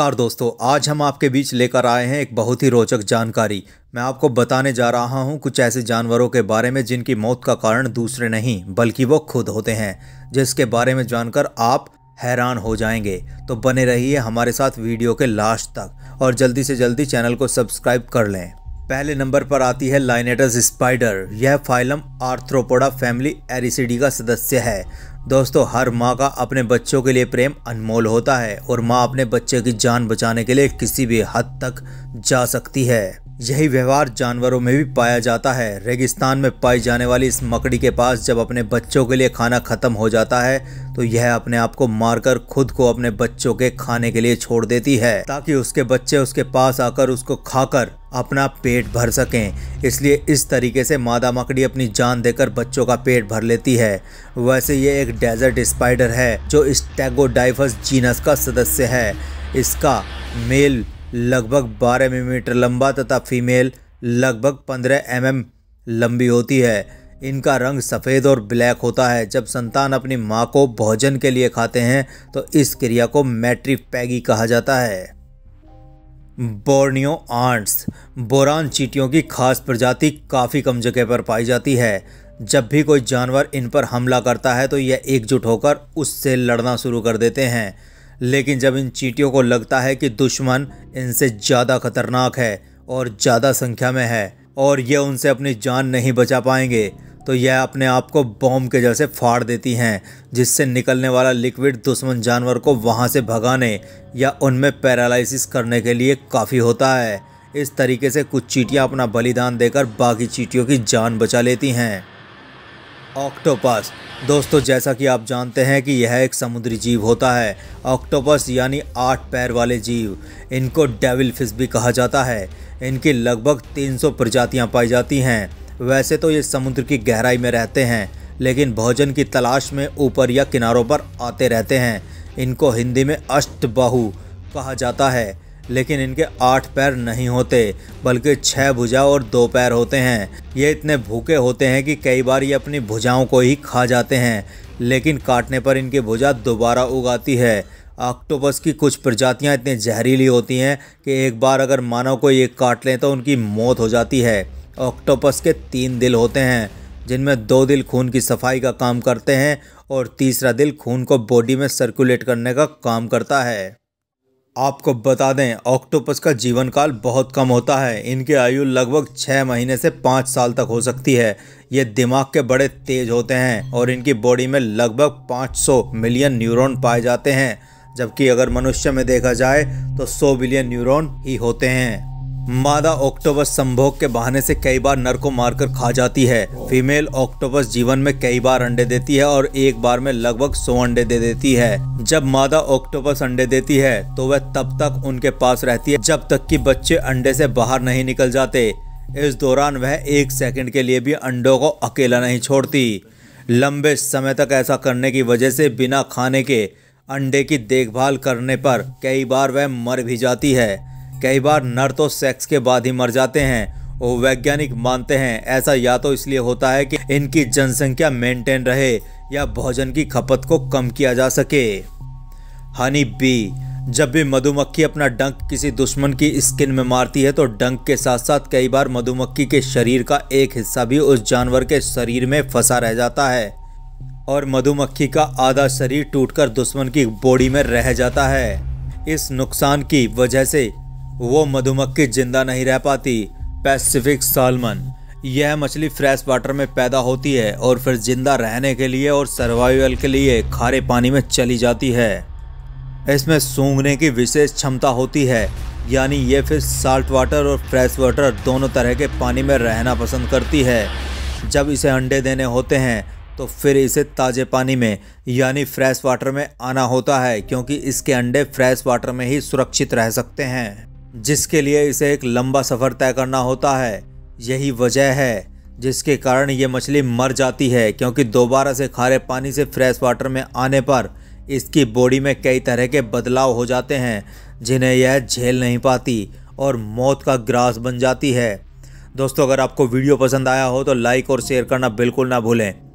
नमस्कार दोस्तों आज हम आपके बीच लेकर आए हैं एक बहुत ही रोचक जानकारी मैं आपको बताने जा रहा हूं कुछ ऐसे जानवरों के बारे में जिनकी मौत का कारण दूसरे नहीं बल्कि वो खुद होते हैं जिसके बारे में जानकर आप हैरान हो जाएंगे तो बने रहिए हमारे साथ वीडियो के लास्ट तक और जल्दी से जल्दी चैनल को सब्सक्राइब कर लें पहले नंबर पर आती है लाइनेटस स्पाइडर यह फाइलम आर्थ्रोपोडा फैमिली एरिसिडी का सदस्य है दोस्तों हर माँ का अपने बच्चों के लिए प्रेम अनमोल होता है और माँ अपने बच्चे की जान बचाने के लिए किसी भी हद तक जा सकती है यही व्यवहार जानवरों में भी पाया जाता है रेगिस्तान में पाई जाने वाली इस मकड़ी के पास जब अपने बच्चों के लिए खाना खत्म हो जाता है तो यह अपने आप को मारकर खुद को अपने बच्चों के खाने के लिए छोड़ देती है ताकि उसके बच्चे उसके पास आकर उसको खाकर अपना पेट भर सकें इसलिए इस तरीके से मादा मकड़ी अपनी जान देकर बच्चों का पेट भर लेती है वैसे ये एक डेजर्ट स्पाइडर है जो स्टेगोडाइफस जीनस का सदस्य है इसका मेल लगभग 12 मिलीमीटर लंबा तथा फीमेल लगभग 15 एम mm लंबी होती है इनका रंग सफ़ेद और ब्लैक होता है जब संतान अपनी माँ को भोजन के लिए खाते हैं तो इस क्रिया को मैट्रीपैगी कहा जाता है बोर्नियो आंट्स बोरान चीटियों की खास प्रजाति काफ़ी कम जगह पर पाई जाती है जब भी कोई जानवर इन पर हमला करता है तो यह एकजुट होकर उससे लड़ना शुरू कर देते हैं लेकिन जब इन चीटियों को लगता है कि दुश्मन इनसे ज़्यादा खतरनाक है और ज़्यादा संख्या में है और यह उनसे अपनी जान नहीं बचा पाएंगे तो यह अपने आप को बॉम्ब के जैसे फाड़ देती हैं जिससे निकलने वाला लिक्विड दुश्मन जानवर को वहाँ से भगाने या उनमें पैरालिसिस करने के लिए काफ़ी होता है इस तरीके से कुछ चीटियाँ अपना बलिदान देकर बाकी चीटियों की जान बचा लेती हैं ऑक्टोपस दोस्तों जैसा कि आप जानते हैं कि यह एक समुद्री जीव होता है ऑक्टोपस यानी आठ पैर वाले जीव इनको डेविल फिश भी कहा जाता है इनकी लगभग 300 प्रजातियां पाई जाती हैं वैसे तो ये समुद्र की गहराई में रहते हैं लेकिन भोजन की तलाश में ऊपर या किनारों पर आते रहते हैं इनको हिंदी में अष्टबाहु कहा जाता है लेकिन इनके आठ पैर नहीं होते बल्कि छः भुजा और दो पैर होते हैं ये इतने भूखे होते हैं कि कई बार ये अपनी भुजाओं को ही खा जाते हैं लेकिन काटने पर इनकी भुजा दोबारा उगाती है ऑक्टोपस की कुछ प्रजातियां इतनी जहरीली होती हैं कि एक बार अगर मानव को ये काट लें तो उनकी मौत हो जाती है ऑक्टोपस के तीन दिल होते हैं जिनमें दो दिल खून की सफाई का काम करते हैं और तीसरा दिल खून को बॉडी में सर्कुलेट करने का काम करता है आपको बता दें ऑक्टोपस का जीवन काल बहुत कम होता है इनकी आयु लगभग छः महीने से पाँच साल तक हो सकती है ये दिमाग के बड़े तेज होते हैं और इनकी बॉडी में लगभग 500 मिलियन न्यूरॉन पाए जाते हैं जबकि अगर मनुष्य में देखा जाए तो 100 बिलियन न्यूरॉन ही होते हैं मादा ऑक्टोपस संभोग के बहाने से कई बार नर को मारकर खा जाती है फीमेल ऑक्टोपस जीवन में कई बार अंडे देती है और एक बार में लगभग सौ अंडे दे देती है जब मादा ऑक्टोपस अंडे देती है तो वह तब तक उनके पास रहती है जब तक कि बच्चे अंडे से बाहर नहीं निकल जाते इस दौरान वह एक सेकंड के लिए भी अंडों को अकेला नहीं छोड़ती लंबे समय तक ऐसा करने की वजह से बिना खाने के अंडे की देखभाल करने पर कई बार वह मर भी जाती है कई बार नर तो सेक्स के बाद ही मर जाते हैं और वैज्ञानिक मानते हैं ऐसा या तो इसलिए होता है कि इनकी जनसंख्या मेंटेन रहे या भोजन की खपत को कम किया जा सके हनी बी जब भी मधुमक्खी अपना डंक किसी दुश्मन की स्किन में मारती है तो डंक के साथ साथ कई बार मधुमक्खी के शरीर का एक हिस्सा भी उस जानवर के शरीर में फंसा रह जाता है और मधुमक्खी का आधा शरीर टूटकर दुश्मन की बॉडी में रह जाता है इस नुकसान की वजह से वो मधुमक्खी जिंदा नहीं रह पाती पैसिफिक सालमन यह मछली फ्रेश वाटर में पैदा होती है और फिर जिंदा रहने के लिए और सर्वाइवल के लिए खारे पानी में चली जाती है इसमें सूंघने की विशेष क्षमता होती है यानी यह फिर साल्ट वाटर और फ्रेश वाटर दोनों तरह के पानी में रहना पसंद करती है जब इसे अंडे देने होते हैं तो फिर इसे ताज़े पानी में यानी फ्रेश वाटर में आना होता है क्योंकि इसके अंडे फ्रेश वाटर में ही सुरक्षित रह सकते हैं जिसके लिए इसे एक लंबा सफ़र तय करना होता है यही वजह है जिसके कारण ये मछली मर जाती है क्योंकि दोबारा से खारे पानी से फ्रेश वाटर में आने पर इसकी बॉडी में कई तरह के बदलाव हो जाते हैं जिन्हें यह झेल नहीं पाती और मौत का ग्रास बन जाती है दोस्तों अगर आपको वीडियो पसंद आया हो तो लाइक और शेयर करना बिल्कुल ना भूलें